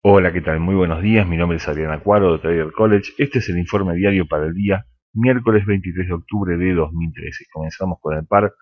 Hola, ¿qué tal? Muy buenos días. Mi nombre es Adriana Cuaro de Trader College. Este es el informe diario para el día miércoles 23 de octubre de 2013. Comenzamos con el par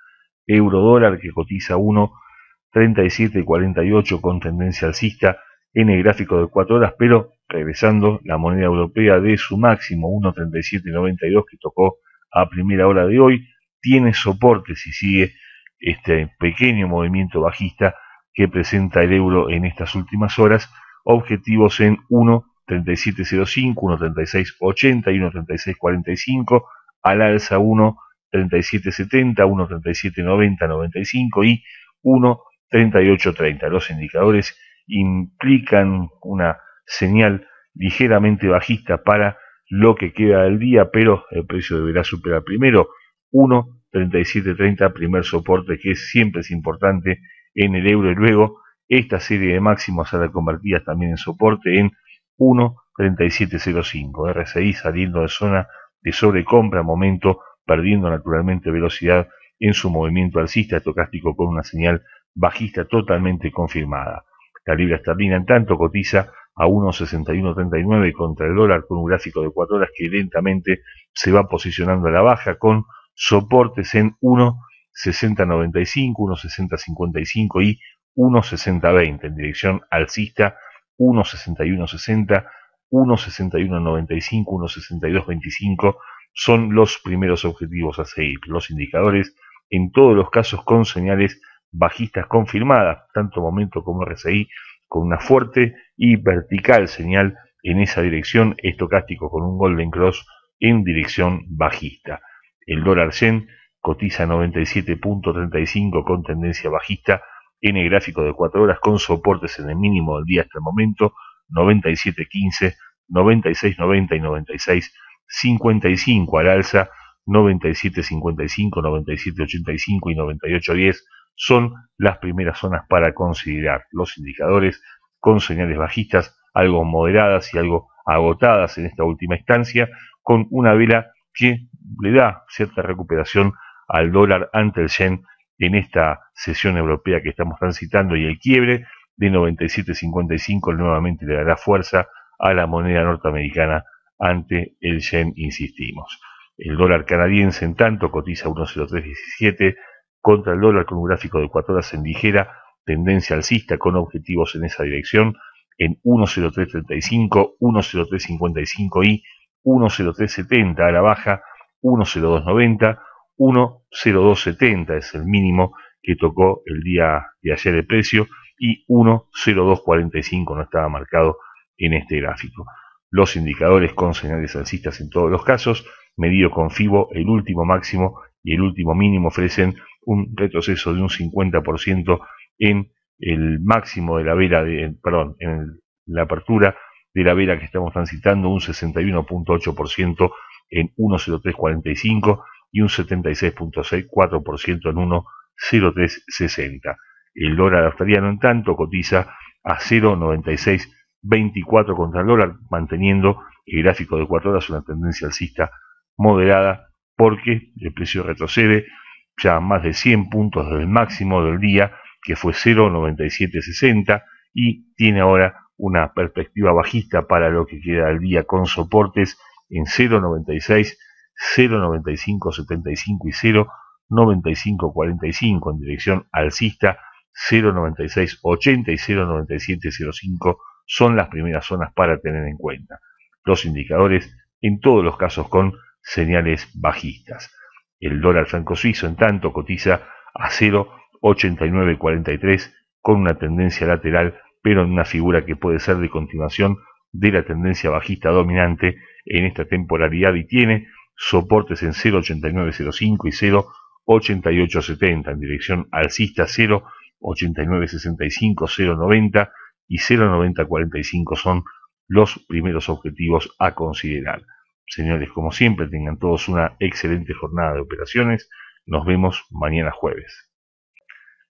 euro-dólar que cotiza 1.3748 con tendencia alcista en el gráfico de 4 horas, pero regresando la moneda europea de su máximo 1.3792 que tocó a primera hora de hoy, tiene soporte si sigue este pequeño movimiento bajista que presenta el euro en estas últimas horas objetivos en 1.3705, 1.3680 y 1.3645, al alza 1.3770, 1.3790, 95 y 1.3830. Los indicadores implican una señal ligeramente bajista para lo que queda del día, pero el precio deberá superar primero 1.3730, primer soporte que siempre es importante en el euro y luego esta serie de máximos la convertidas también en soporte en 1.3705. RSI saliendo de zona de sobrecompra momento, perdiendo naturalmente velocidad en su movimiento alcista estocástico con una señal bajista totalmente confirmada. La libra esterlina, en tanto, cotiza a 1.6139 contra el dólar con un gráfico de 4 horas que lentamente se va posicionando a la baja con soportes en 1.6095, 1.6055 y 1.60.20 en dirección alcista, 1.61.60, 1.61.95, 1.62.25 son los primeros objetivos a seguir, los indicadores en todos los casos con señales bajistas confirmadas, tanto momento como RSI, con una fuerte y vertical señal en esa dirección, estocástico con un golden cross en dirección bajista. El dólar yen cotiza 97.35 con tendencia bajista, N gráfico de 4 horas con soportes en el mínimo del día hasta el momento, 97.15, 96.90 y 96.55 al alza, 97.55, 97.85 y 98.10 son las primeras zonas para considerar los indicadores con señales bajistas, algo moderadas y algo agotadas en esta última instancia, con una vela que le da cierta recuperación al dólar ante el yen en esta sesión europea que estamos transitando y el quiebre de 97.55 nuevamente le dará fuerza a la moneda norteamericana ante el yen, insistimos. El dólar canadiense, en tanto, cotiza 1.0317 contra el dólar con un gráfico de 4 horas en ligera tendencia alcista con objetivos en esa dirección en 1.0335, 1.0355 y 1.0370 a la baja, 1.0290 1.0270 es el mínimo que tocó el día de ayer el precio y 1.0245 no estaba marcado en este gráfico. Los indicadores con señales alcistas en todos los casos, medido con FIBO, el último máximo y el último mínimo ofrecen un retroceso de un 50% en el máximo de la vela, de, perdón, en la apertura de la vela que estamos transitando, un 61.8% en 1.0345 y un 76.64% en 1.0360. El dólar australiano, en tanto, cotiza a 0.9624 contra el dólar, manteniendo el gráfico de 4 horas una tendencia alcista moderada, porque el precio retrocede ya más de 100 puntos del máximo del día, que fue 0.9760, y tiene ahora una perspectiva bajista para lo que queda del día con soportes en 0.96 0.9575 y 0.9545 en dirección alcista 0.9680 y 0.9705 son las primeras zonas para tener en cuenta. Los indicadores en todos los casos con señales bajistas. El dólar franco suizo en tanto cotiza a 0,8943 con una tendencia lateral pero en una figura que puede ser de continuación de la tendencia bajista dominante en esta temporalidad y tiene soportes en 08905 y 08870, en dirección alcista 08965 090 y 09045 son los primeros objetivos a considerar. Señores, como siempre, tengan todos una excelente jornada de operaciones. Nos vemos mañana jueves.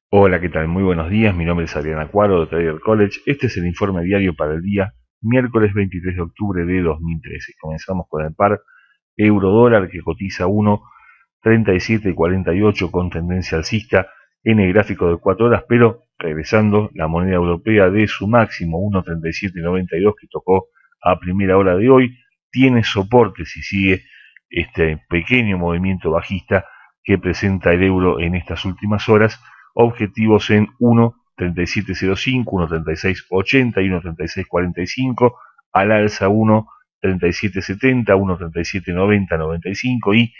Hola, ¿qué tal? Muy buenos días. Mi nombre es Adriana Cuaro de Trader College. Este es el informe diario para el día miércoles 23 de octubre de 2013. Comenzamos con el par euro dólar que cotiza 1.3748 con tendencia alcista en el gráfico de 4 horas, pero regresando la moneda europea de su máximo 1.3792 que tocó a primera hora de hoy, tiene soporte si sigue este pequeño movimiento bajista que presenta el euro en estas últimas horas, objetivos en 1.3705, 1.3680 y 1.3645, al alza 1 3770, 13790, 95 y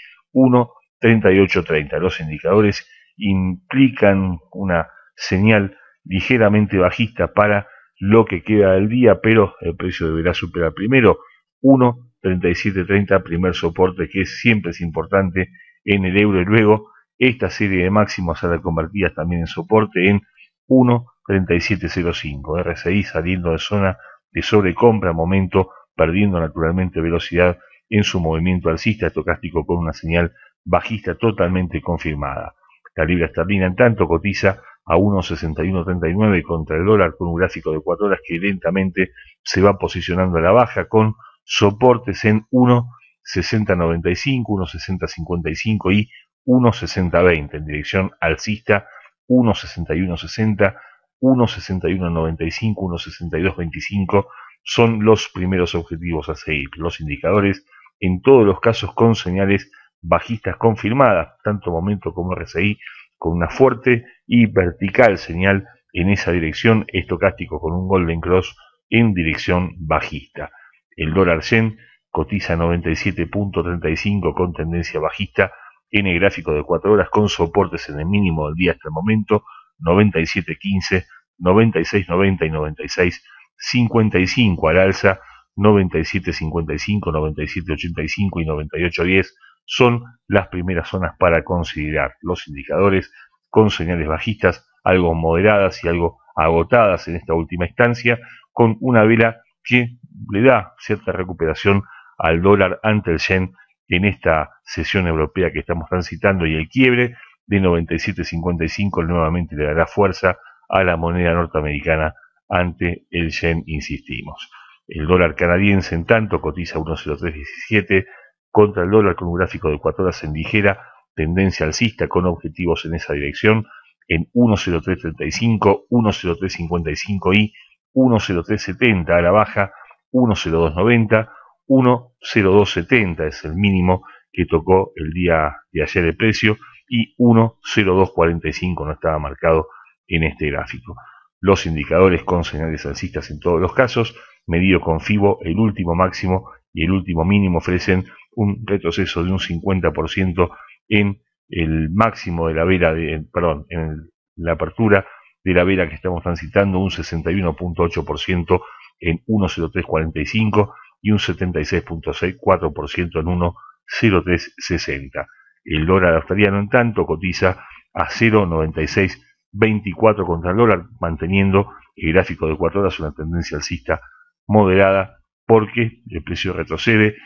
13830. Los indicadores implican una señal ligeramente bajista para lo que queda del día, pero el precio deberá superar primero 1.3730, primer soporte que siempre es importante en el euro y luego esta serie de máximos a la convertidas también en soporte en 1.3705, RSI saliendo de zona de sobrecompra, momento perdiendo naturalmente velocidad en su movimiento alcista estocástico con una señal bajista totalmente confirmada. La libra esterlina, en tanto, cotiza a 1.6139 contra el dólar con un gráfico de 4 horas que lentamente se va posicionando a la baja con soportes en 1.6095, 1.6055 y 1.6020 en dirección alcista 1.6160, 1.6195, 1.6225 son los primeros objetivos a seguir. Los indicadores, en todos los casos con señales bajistas confirmadas, tanto momento como RSI, con una fuerte y vertical señal en esa dirección, estocástico con un golden cross en dirección bajista. El dólar yen cotiza 97.35 con tendencia bajista en el gráfico de 4 horas con soportes en el mínimo del día hasta el momento 97.15, 96.90 y 96 55 al alza, 97.55, 97.85 y 98.10 son las primeras zonas para considerar. Los indicadores con señales bajistas, algo moderadas y algo agotadas en esta última instancia, con una vela que le da cierta recuperación al dólar ante el yen en esta sesión europea que estamos transitando y el quiebre de 97.55 nuevamente le dará fuerza a la moneda norteamericana ante el yen, insistimos. El dólar canadiense, en tanto, cotiza 1.0317 contra el dólar con un gráfico de 4 horas en ligera tendencia alcista con objetivos en esa dirección en 1.0335, 1.0355 y 1.0370 a la baja, 1.0290, 1.0270 es el mínimo que tocó el día de ayer de precio y 1.0245 no estaba marcado en este gráfico los indicadores con señales alcistas en todos los casos, medido con FIBO, el último máximo y el último mínimo ofrecen un retroceso de un 50% en el máximo de la vela, perdón, en la apertura de la vela que estamos transitando, un 61.8% en 1.0345 y un 76.64% en 1.0360. El dólar australiano, en tanto, cotiza a 0.96 24 contra el dólar, manteniendo el gráfico de 4 horas una tendencia alcista moderada, porque el precio retrocede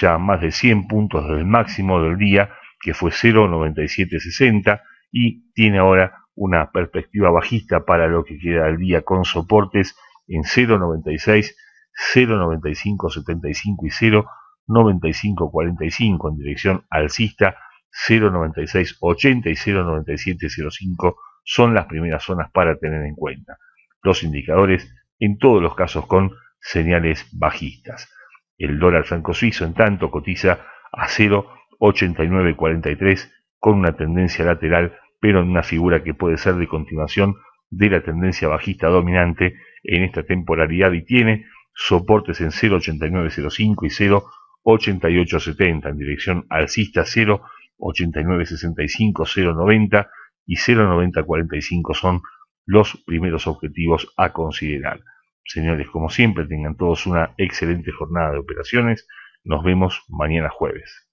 ya más de 100 puntos del máximo del día, que fue 0,9760, y tiene ahora una perspectiva bajista para lo que queda el día con soportes en 0,96, 0,9575 y 0,9545 en dirección alcista 0,9680 y 0,9705 son las primeras zonas para tener en cuenta. Los indicadores, en todos los casos, con señales bajistas. El dólar franco suizo, en tanto, cotiza a 0,8943 con una tendencia lateral, pero en una figura que puede ser de continuación de la tendencia bajista dominante en esta temporalidad y tiene soportes en 0,8905 y 0,8870 en dirección alcista 0,8965, 0,90 y 09045 son los primeros objetivos a considerar. Señores, como siempre, tengan todos una excelente jornada de operaciones. Nos vemos mañana jueves.